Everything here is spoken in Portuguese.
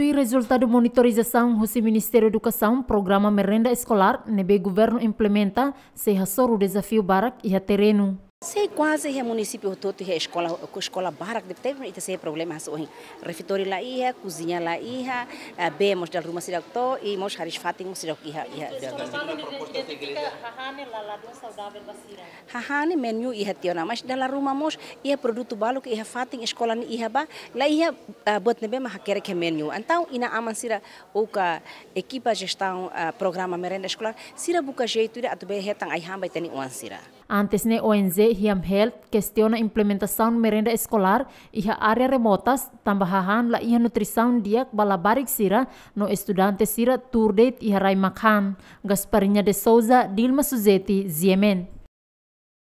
Tui resultado monitorização do Ministério da Educação, programa Merenda Escolar, nebe governo implementa, se rassor o desafio barak e a terreno sei quase que o é município todo tem é escola escola barra que tem esse problema hoje refeitório lá ia cozinha lá ia bemos eh, é da rua cidade e mos haris cidade hahane menu ia tiona mas da rua mos ia produto balo que ia fatin escola ni ia ba lá eh, que menu então ina aman sira equipa gestão eh, programa merenda escolar sira buka jeito ira atube hetang ai hamba tani uan Hiam Health kestiona implementasaun merenda escolar iha area remotas tambahan la nutrisaun diak bala barik sira no estudante sira turdet iha rai makan. Gasparinya de Souza, Dilma Suzeti, Ziemen.